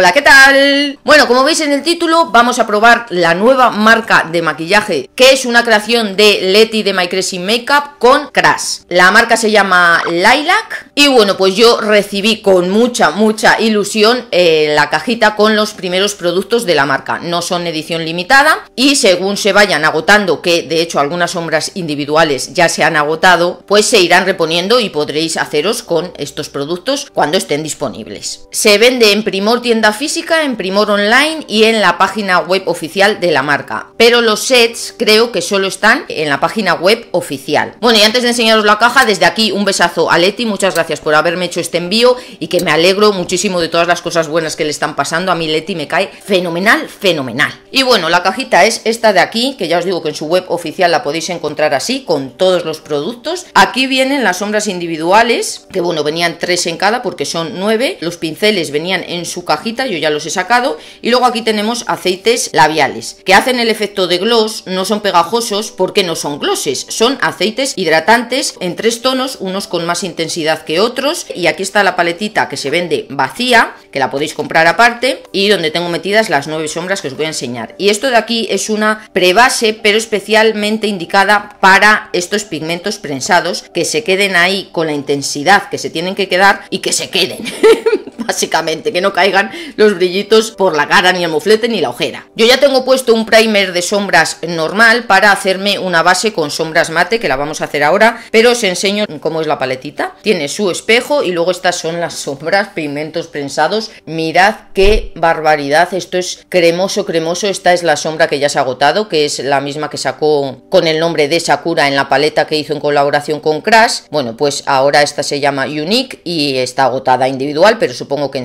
Hola, ¿qué tal? Bueno, como veis en el título, vamos a probar la nueva marca de maquillaje, que es una creación de Leti de My Crazy Makeup con Crash. La marca se llama Lilac y bueno, pues yo recibí con mucha, mucha ilusión eh, la cajita con los primeros productos de la marca. No son edición limitada y según se vayan agotando, que de hecho algunas sombras individuales ya se han agotado, pues se irán reponiendo y podréis haceros con estos productos cuando estén disponibles. Se vende en Primor Tienda física, en Primor Online y en la página web oficial de la marca. Pero los sets creo que solo están en la página web oficial. Bueno, y antes de enseñaros la caja, desde aquí un besazo a Leti, muchas gracias por haberme hecho este envío y que me alegro muchísimo de todas las cosas buenas que le están pasando. A mi Leti me cae fenomenal, fenomenal. Y bueno, la cajita es esta de aquí, que ya os digo que en su web oficial la podéis encontrar así, con todos los productos. Aquí vienen las sombras individuales, que bueno, venían tres en cada porque son nueve. Los pinceles venían en su cajita yo ya los he sacado. Y luego aquí tenemos aceites labiales, que hacen el efecto de gloss, no son pegajosos porque no son glosses, son aceites hidratantes en tres tonos, unos con más intensidad que otros. Y aquí está la paletita que se vende vacía, que la podéis comprar aparte, y donde tengo metidas las nueve sombras que os voy a enseñar. Y esto de aquí es una prebase, pero especialmente indicada para estos pigmentos prensados, que se queden ahí con la intensidad que se tienen que quedar y que se queden. básicamente, que no caigan los brillitos por la cara, ni el muflete, ni la ojera. Yo ya tengo puesto un primer de sombras normal para hacerme una base con sombras mate, que la vamos a hacer ahora, pero os enseño cómo es la paletita. Tiene su espejo y luego estas son las sombras, pigmentos prensados. Mirad qué barbaridad, esto es cremoso, cremoso. Esta es la sombra que ya se ha agotado, que es la misma que sacó con el nombre de Sakura en la paleta que hizo en colaboración con Crash. Bueno, pues ahora esta se llama Unique y está agotada individual, pero supongo o que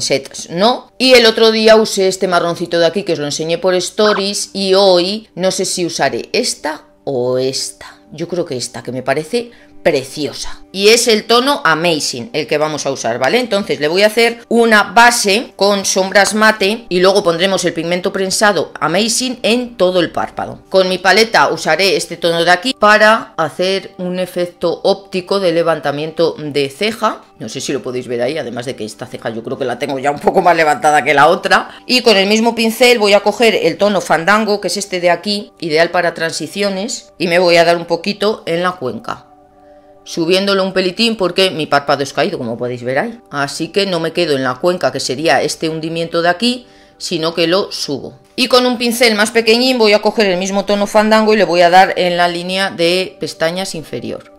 no. Y el otro día usé este marroncito de aquí que os lo enseñé por stories y hoy no sé si usaré esta o esta. Yo creo que esta, que me parece preciosa. Y es el tono Amazing el que vamos a usar, ¿vale? Entonces le voy a hacer una base con sombras mate y luego pondremos el pigmento prensado Amazing en todo el párpado. Con mi paleta usaré este tono de aquí para hacer un efecto óptico de levantamiento de ceja. No sé si lo podéis ver ahí, además de que esta ceja yo creo que la tengo ya un poco más levantada que la otra. Y con el mismo pincel voy a coger el tono Fandango, que es este de aquí, ideal para transiciones, y me voy a dar un poquito en la cuenca subiéndolo un pelitín porque mi párpado es caído, como podéis ver ahí. Así que no me quedo en la cuenca que sería este hundimiento de aquí, sino que lo subo. Y con un pincel más pequeñín voy a coger el mismo tono fandango y le voy a dar en la línea de pestañas inferior.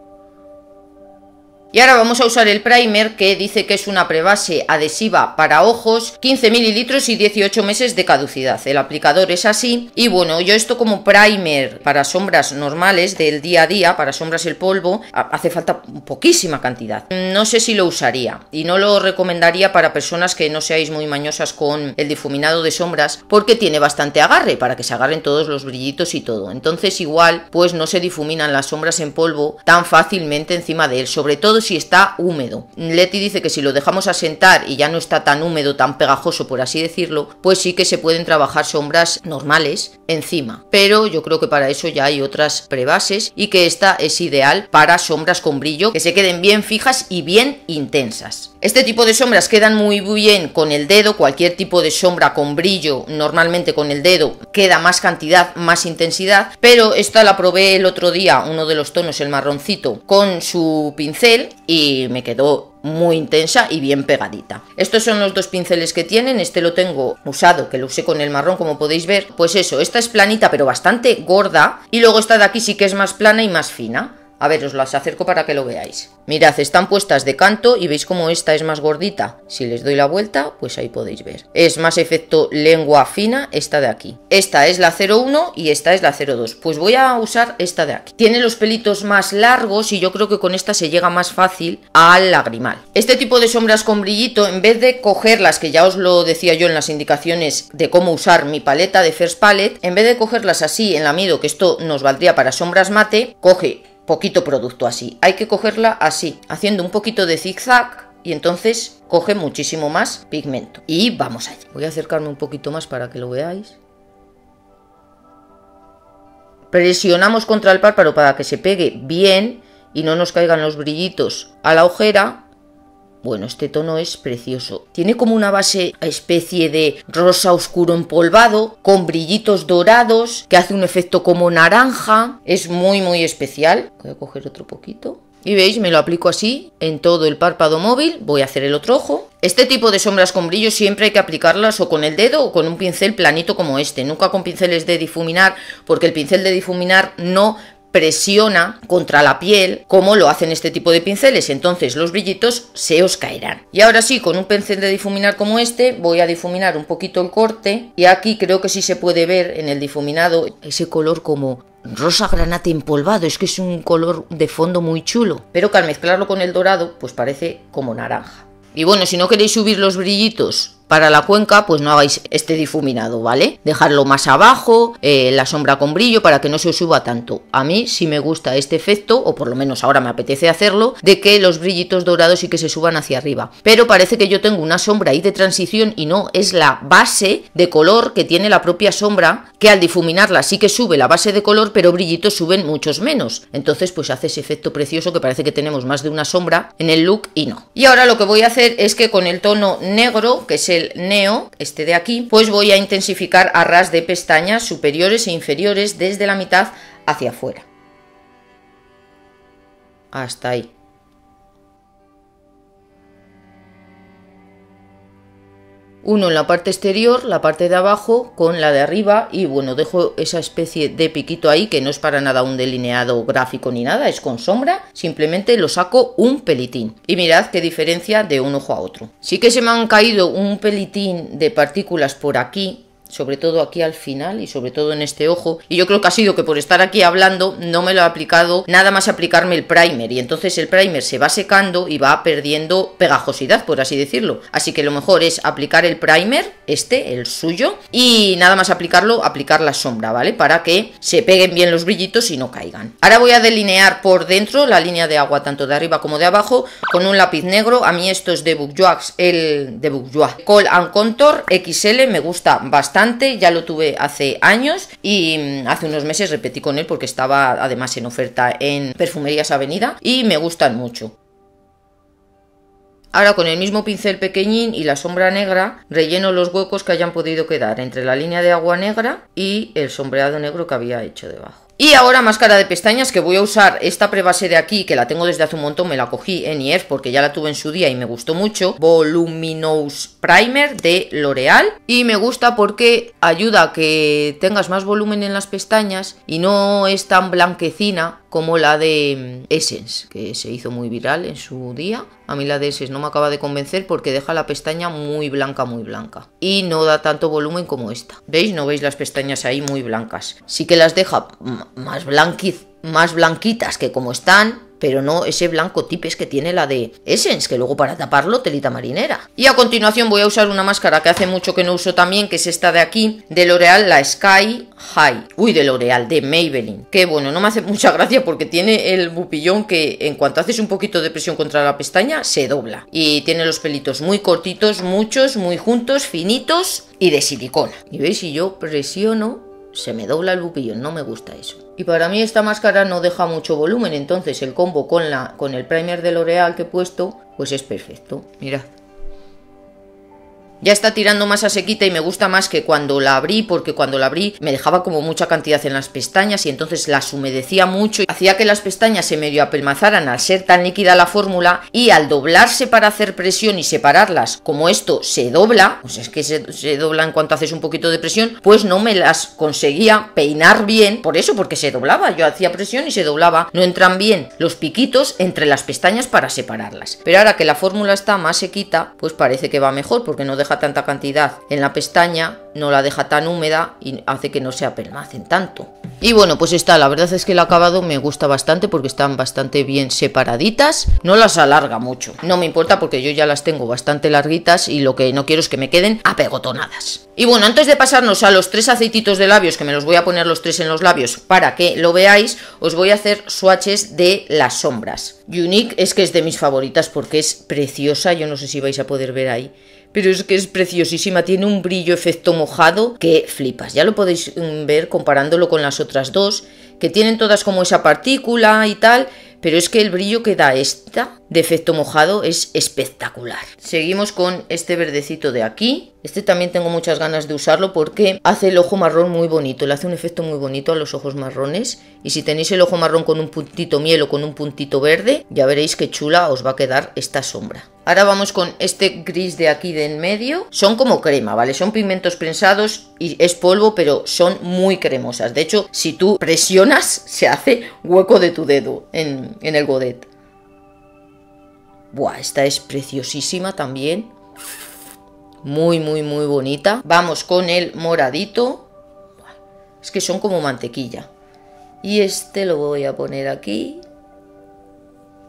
Y ahora vamos a usar el primer que dice que es una prebase adhesiva para ojos, 15 mililitros y 18 meses de caducidad. El aplicador es así y bueno, yo esto como primer para sombras normales del día a día, para sombras el polvo, hace falta poquísima cantidad. No sé si lo usaría y no lo recomendaría para personas que no seáis muy mañosas con el difuminado de sombras porque tiene bastante agarre para que se agarren todos los brillitos y todo. Entonces igual pues no se difuminan las sombras en polvo tan fácilmente encima de él, sobre todo si está húmedo. Leti dice que si lo dejamos asentar y ya no está tan húmedo, tan pegajoso, por así decirlo, pues sí que se pueden trabajar sombras normales encima. Pero yo creo que para eso ya hay otras prebases y que esta es ideal para sombras con brillo que se queden bien fijas y bien intensas. Este tipo de sombras quedan muy bien con el dedo, cualquier tipo de sombra con brillo, normalmente con el dedo, queda más cantidad, más intensidad, pero esta la probé el otro día, uno de los tonos, el marroncito, con su pincel y me quedó muy intensa y bien pegadita. Estos son los dos pinceles que tienen, este lo tengo usado, que lo usé con el marrón como podéis ver, pues eso, esta es planita pero bastante gorda y luego esta de aquí sí que es más plana y más fina. A ver, os las acerco para que lo veáis. Mirad, están puestas de canto y veis como esta es más gordita. Si les doy la vuelta, pues ahí podéis ver. Es más efecto lengua fina esta de aquí. Esta es la 01 y esta es la 02. Pues voy a usar esta de aquí. Tiene los pelitos más largos y yo creo que con esta se llega más fácil al lagrimal. Este tipo de sombras con brillito, en vez de coger las que ya os lo decía yo en las indicaciones de cómo usar mi paleta de First Palette, en vez de cogerlas así en la miedo que esto nos valdría para sombras mate, coge poquito producto así. Hay que cogerla así, haciendo un poquito de zigzag y entonces coge muchísimo más pigmento. Y vamos allá. Voy a acercarme un poquito más para que lo veáis. Presionamos contra el párpado para que se pegue bien y no nos caigan los brillitos a la ojera bueno, este tono es precioso. Tiene como una base especie de rosa oscuro empolvado, con brillitos dorados, que hace un efecto como naranja. Es muy, muy especial. Voy a coger otro poquito. Y veis, me lo aplico así en todo el párpado móvil. Voy a hacer el otro ojo. Este tipo de sombras con brillo siempre hay que aplicarlas o con el dedo o con un pincel planito como este. Nunca con pinceles de difuminar porque el pincel de difuminar no presiona contra la piel como lo hacen este tipo de pinceles, entonces los brillitos se os caerán. Y ahora sí, con un pincel de difuminar como este, voy a difuminar un poquito el corte y aquí creo que sí se puede ver en el difuminado ese color como rosa granate empolvado, es que es un color de fondo muy chulo, pero que al mezclarlo con el dorado pues parece como naranja. Y bueno, si no queréis subir los brillitos para la cuenca, pues no hagáis este difuminado, ¿vale? Dejarlo más abajo, eh, la sombra con brillo para que no se os suba tanto. A mí sí me gusta este efecto, o por lo menos ahora me apetece hacerlo, de que los brillitos dorados sí que se suban hacia arriba. Pero parece que yo tengo una sombra ahí de transición y no, es la base de color que tiene la propia sombra, que al difuminarla sí que sube la base de color, pero brillitos suben muchos menos. Entonces, pues hace ese efecto precioso que parece que tenemos más de una sombra en el look y no. Y ahora lo que voy a hacer es que con el tono negro, que se el neo, este de aquí, pues voy a intensificar a ras de pestañas superiores e inferiores desde la mitad hacia afuera. Hasta ahí. uno en la parte exterior, la parte de abajo con la de arriba y bueno, dejo esa especie de piquito ahí que no es para nada un delineado gráfico ni nada, es con sombra, simplemente lo saco un pelitín. Y mirad qué diferencia de un ojo a otro. Sí que se me han caído un pelitín de partículas por aquí, sobre todo aquí al final y sobre todo en este ojo. Y yo creo que ha sido que por estar aquí hablando no me lo he aplicado nada más aplicarme el primer. Y entonces el primer se va secando y va perdiendo pegajosidad, por así decirlo. Así que lo mejor es aplicar el primer, este, el suyo, y nada más aplicarlo, aplicar la sombra, ¿vale? Para que se peguen bien los brillitos y no caigan. Ahora voy a delinear por dentro la línea de agua, tanto de arriba como de abajo, con un lápiz negro. A mí esto es de Bourjois el de Bourjois Col and Contour XL me gusta bastante ya lo tuve hace años y mm, hace unos meses repetí con él porque estaba además en oferta en Perfumerías Avenida y me gustan mucho. Ahora con el mismo pincel pequeñín y la sombra negra relleno los huecos que hayan podido quedar entre la línea de agua negra y el sombreado negro que había hecho debajo. Y ahora máscara de pestañas que voy a usar esta prebase de aquí, que la tengo desde hace un montón, me la cogí en IEF porque ya la tuve en su día y me gustó mucho, Voluminous Primer de L'Oreal. Y me gusta porque ayuda a que tengas más volumen en las pestañas y no es tan blanquecina como la de mm, Essence, que se hizo muy viral en su día. A mí la de Essence no me acaba de convencer porque deja la pestaña muy blanca, muy blanca. Y no da tanto volumen como esta. ¿Veis? No veis las pestañas ahí muy blancas. Sí que las deja mm, más, blanquiz, más blanquitas que como están, pero no ese blanco tipes que tiene la de Essence, que luego para taparlo telita marinera. Y a continuación voy a usar una máscara que hace mucho que no uso también, que es esta de aquí, de L'Oreal, la Sky High. Uy, de L'Oreal, de Maybelline. Que bueno, no me hace mucha gracia porque tiene el bupillón que en cuanto haces un poquito de presión contra la pestaña, se dobla. Y tiene los pelitos muy cortitos, muchos, muy juntos, finitos y de silicona. Y veis, si yo presiono, se me dobla el bupillo, no me gusta eso. Y para mí esta máscara no deja mucho volumen, entonces el combo con, la, con el primer de L'Oreal que he puesto, pues es perfecto. Mirad. Ya está tirando más a sequita y me gusta más que cuando la abrí, porque cuando la abrí me dejaba como mucha cantidad en las pestañas y entonces las humedecía mucho y hacía que las pestañas se medio apelmazaran al ser tan líquida la fórmula y al doblarse para hacer presión y separarlas, como esto se dobla, pues es que se, se dobla en cuanto haces un poquito de presión, pues no me las conseguía peinar bien, por eso, porque se doblaba, yo hacía presión y se doblaba, no entran bien los piquitos entre las pestañas para separarlas. Pero ahora que la fórmula está más sequita, pues parece que va mejor porque no deja tanta cantidad en la pestaña, no la deja tan húmeda y hace que no se apelmacen tanto. Y bueno, pues está, la verdad es que el acabado me gusta bastante porque están bastante bien separaditas, no las alarga mucho. No me importa porque yo ya las tengo bastante larguitas y lo que no quiero es que me queden apegotonadas. Y bueno, antes de pasarnos a los tres aceititos de labios, que me los voy a poner los tres en los labios para que lo veáis, os voy a hacer swatches de las sombras. Unique es que es de mis favoritas porque es preciosa, yo no sé si vais a poder ver ahí pero es que es preciosísima, tiene un brillo efecto mojado que flipas. Ya lo podéis mm, ver comparándolo con las otras dos, que tienen todas como esa partícula y tal, pero es que el brillo que da esta de efecto mojado es espectacular. Seguimos con este verdecito de aquí. Este también tengo muchas ganas de usarlo porque hace el ojo marrón muy bonito, le hace un efecto muy bonito a los ojos marrones. Y si tenéis el ojo marrón con un puntito miel o con un puntito verde, ya veréis qué chula os va a quedar esta sombra. Ahora vamos con este gris de aquí de en medio. Son como crema, ¿vale? Son pigmentos prensados y es polvo, pero son muy cremosas. De hecho, si tú presionas, se hace hueco de tu dedo en, el godet. Buah, esta es preciosísima también. Muy, muy, muy bonita. Vamos con el moradito. Es que son como mantequilla. Y este lo voy a poner aquí.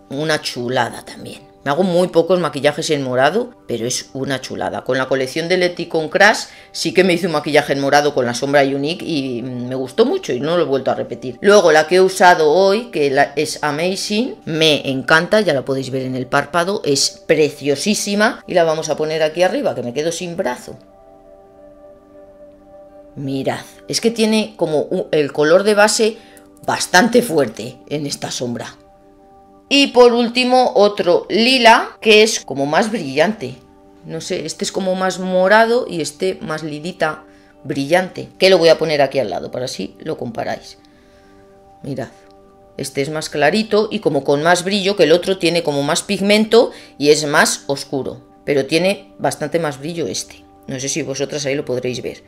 Una chulada también. Me hago muy pocos maquillajes en morado, pero es una chulada. Con la colección de Letty con Crash sí que me hice un maquillaje en morado con la sombra Unique y me gustó mucho y no lo he vuelto a repetir. Luego la que he usado hoy, que es Amazing, me encanta, ya la podéis ver en el párpado, es preciosísima y la vamos a poner aquí arriba, que me quedo sin brazo. Mirad, es que tiene como el color de base bastante fuerte en esta sombra. Y por último otro lila, que es como más brillante. No sé, este es como más morado y este más lidita brillante. Que lo voy a poner aquí al lado para así lo comparáis. Mirad. Este es más clarito y como con más brillo que el otro tiene como más pigmento y es más oscuro. Pero tiene bastante más brillo este. No sé si vosotras ahí lo podréis ver.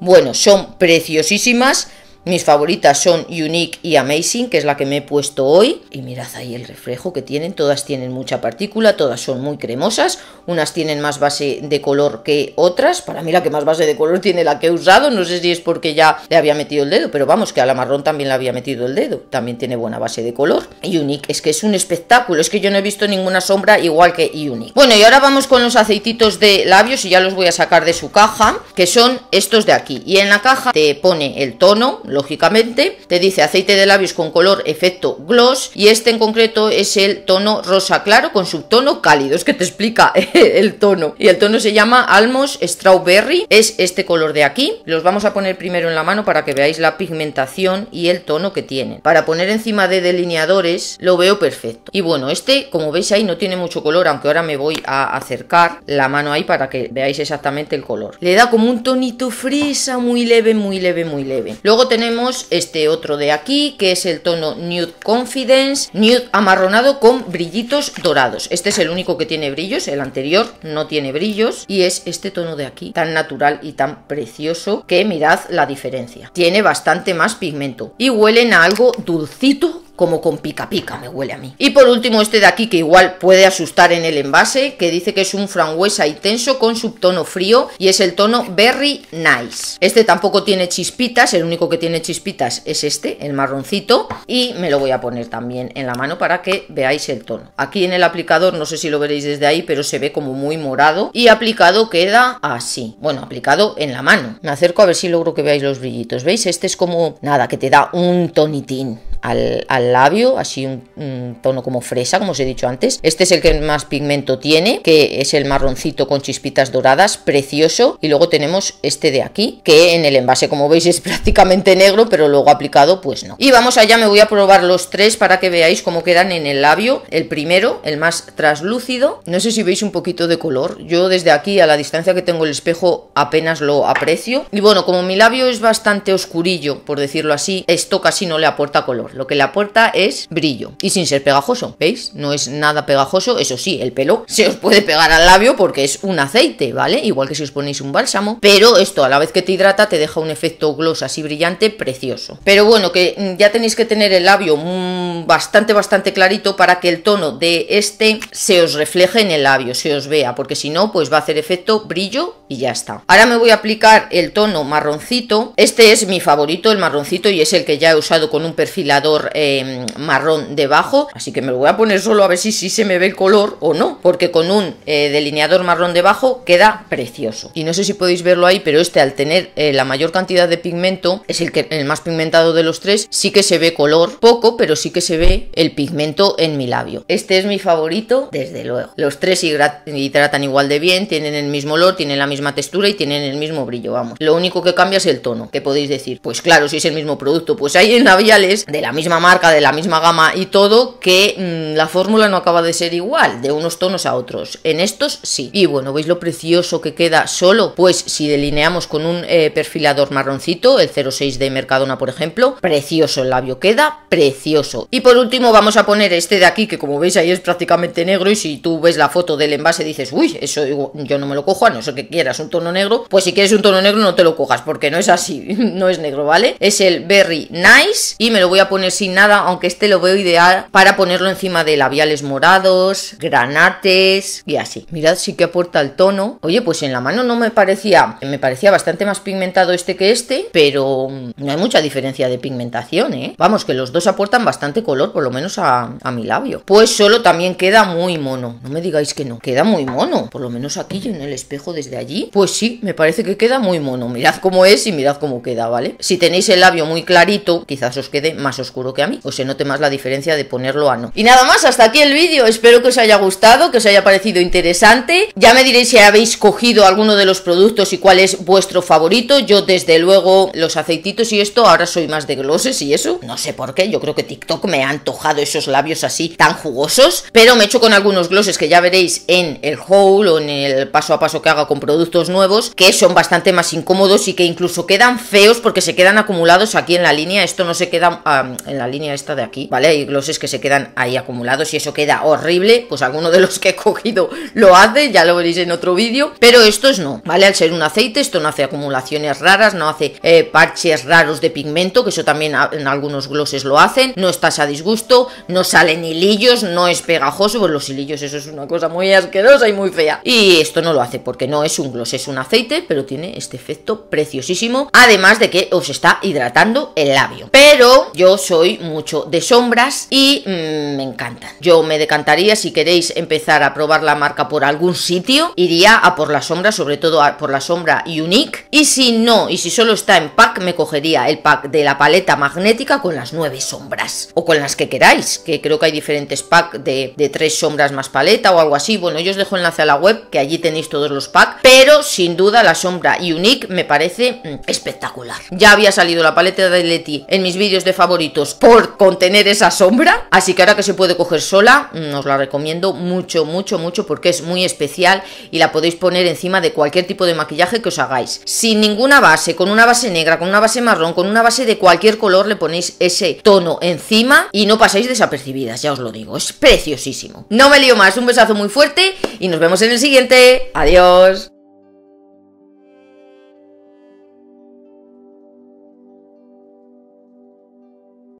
Bueno, son preciosísimas. Mis favoritas son Unique y Amazing, que es la que me he puesto hoy. Y mirad ahí el reflejo que tienen, todas tienen mucha partícula, todas son muy cremosas. Unas tienen más base de color que otras. Para mí la que más base de color tiene la que he usado, no sé si es porque ya le había metido el dedo, pero vamos, que a la marrón también le había metido el dedo. También tiene buena base de color. Unique, es que es un espectáculo, es que yo no he visto ninguna sombra igual que Unique. Bueno, y ahora vamos con los aceititos de labios y ya los voy a sacar de su caja, que son estos de aquí. Y en la caja te pone el tono lógicamente. Te dice aceite de labios con color efecto gloss y este en concreto es el tono rosa claro con subtono cálido. Es que te explica el tono. Y el tono se llama Almos Strawberry. Es este color de aquí. Los vamos a poner primero en la mano para que veáis la pigmentación y el tono que tiene. Para poner encima de delineadores lo veo perfecto. Y bueno, este como veis ahí no tiene mucho color, aunque ahora me voy a acercar la mano ahí para que veáis exactamente el color. Le da como un tonito fresa muy leve, muy leve, muy leve. Luego tenemos tenemos este otro de aquí, que es el tono Nude Confidence, nude amarronado con brillitos dorados. Este es el único que tiene brillos, el anterior no tiene brillos, y es este tono de aquí, tan natural y tan precioso, que mirad la diferencia. Tiene bastante más pigmento y huelen a algo dulcito como con pica pica me huele a mí. Y por último este de aquí que igual puede asustar en el envase, que dice que es un frangüesa intenso con subtono frío y es el tono Berry Nice. Este tampoco tiene chispitas, el único que tiene chispitas es este, el marroncito, y me lo voy a poner también en la mano para que veáis el tono. Aquí en el aplicador, no sé si lo veréis desde ahí, pero se ve como muy morado y aplicado queda así. Bueno, aplicado en la mano. Me acerco a ver si logro que veáis los brillitos. ¿Veis? Este es como nada, que te da un tonitín al, labio, así un, un, tono como fresa, como os he dicho antes. Este es el que más pigmento tiene, que es el marroncito con chispitas doradas, precioso. Y luego tenemos este de aquí, que en el envase, como veis, es prácticamente negro, pero luego aplicado, pues no. Y vamos allá, me voy a probar los tres para que veáis cómo quedan en el labio. El primero, el más traslúcido. No sé si veis un poquito de color. Yo desde aquí, a la distancia que tengo el espejo, apenas lo aprecio. Y bueno, como mi labio es bastante oscurillo, por decirlo así, esto casi no le aporta color. Lo que le aporta es brillo y sin ser pegajoso, ¿veis? No es nada pegajoso, eso sí, el pelo se os puede pegar al labio porque es un aceite, ¿vale? Igual que si os ponéis un bálsamo, pero esto a la vez que te hidrata te deja un efecto gloss así brillante precioso. Pero bueno, que ya tenéis que tener el labio muy bastante, bastante clarito para que el tono de este se os refleje en el labio, se os vea, porque si no, pues va a hacer efecto brillo y ya está. Ahora me voy a aplicar el tono marroncito. Este es mi favorito, el marroncito, y es el que ya he usado con un perfilador eh, marrón debajo. Así que me lo voy a poner solo a ver si, se me ve el color o no, porque con un eh, delineador marrón debajo queda precioso. Y no sé si podéis verlo ahí, pero este al tener eh, la mayor cantidad de pigmento, es el, que, el más pigmentado de los tres, sí que se ve color poco, pero sí que se se ve el pigmento en mi labio. Este es mi favorito, desde luego. Los tres hidratan igual de bien, tienen el mismo olor, tienen la misma textura y tienen el mismo brillo, vamos. Lo único que cambia es el tono, que podéis decir, pues claro, si es el mismo producto, pues hay en labiales de la misma marca, de la misma gama y todo, que mm, la fórmula no acaba de ser igual, de unos tonos a otros. En estos sí. Y bueno, ¿veis lo precioso que queda solo? Pues si delineamos con un eh, perfilador marroncito, el 06 de Mercadona, por ejemplo, precioso el labio queda, precioso. Y y por último vamos a poner este de aquí, que como veis ahí es prácticamente negro y si tú ves la foto del envase dices, uy, eso yo no me lo cojo, a no ser que quieras un tono negro, pues si quieres un tono negro no te lo cojas, porque no es así, no es negro, ¿vale? Es el Berry Nice y me lo voy a poner sin nada, aunque este lo veo ideal para ponerlo encima de labiales morados, granates y así. Mirad, sí que aporta el tono. Oye, pues en la mano no me parecía, me parecía bastante más pigmentado este que este, pero no hay mucha diferencia de pigmentación, ¿eh? Vamos, que los dos aportan bastante color, por lo menos a, mi labio. Pues solo también queda muy mono. No me digáis que no, queda muy mono. Por lo menos aquí en el espejo desde allí. Pues sí, me parece que queda muy mono. Mirad cómo es y mirad cómo queda, ¿vale? Si tenéis el labio muy clarito, quizás os quede más oscuro que a mí. O se note más la diferencia de ponerlo a no. Y nada más, hasta aquí el vídeo. Espero que os haya gustado, que os haya parecido interesante. Ya me diréis si habéis cogido alguno de los productos y cuál es vuestro favorito. Yo desde luego los aceititos y esto, ahora soy más de glosses y eso. No sé por qué, yo creo que TikTok me me antojado esos labios así tan jugosos, pero me echo con algunos glosses que ya veréis en el haul o en el paso a paso que haga con productos nuevos, que son bastante más incómodos y que incluso quedan feos porque se quedan acumulados aquí en la línea, esto no se queda ah, en la línea esta de aquí, ¿vale? Hay glosses que se quedan ahí acumulados y eso queda horrible, pues alguno de los que he cogido lo hace, ya lo veréis en otro vídeo, pero estos no, ¿vale? Al ser un aceite, esto no hace acumulaciones raras, no hace eh, parches raros de pigmento, que eso también en algunos glosses lo hacen, no está disgusto, no salen hilillos, no es pegajoso, pues los hilillos eso es una cosa muy asquerosa y muy fea. Y esto no lo hace porque no es un gloss, es un aceite, pero tiene este efecto preciosísimo, además de que os está hidratando el labio. Pero yo soy mucho de sombras y mm, me encantan. Yo me decantaría, si queréis empezar a probar la marca por algún sitio, iría a por la sombra, sobre todo por la sombra Unique. Y si no, y si solo está en pack, me cogería el pack de la paleta magnética con las nueve sombras con las que queráis, que creo que hay diferentes packs de, tres sombras más paleta o algo así. Bueno, yo os dejo enlace a la web, que allí tenéis todos los packs, pero sin duda la sombra Unique me parece mm, espectacular. Ya había salido la paleta de Leti en mis vídeos de favoritos por contener esa sombra, así que ahora que se puede coger sola, mm, os la recomiendo mucho, mucho, mucho, porque es muy especial y la podéis poner encima de cualquier tipo de maquillaje que os hagáis. Sin ninguna base, con una base negra, con una base marrón, con una base de cualquier color, le ponéis ese tono encima y no pasáis desapercibidas, ya os lo digo, es preciosísimo. No me lío más, un besazo muy fuerte y nos vemos en el siguiente. Adiós.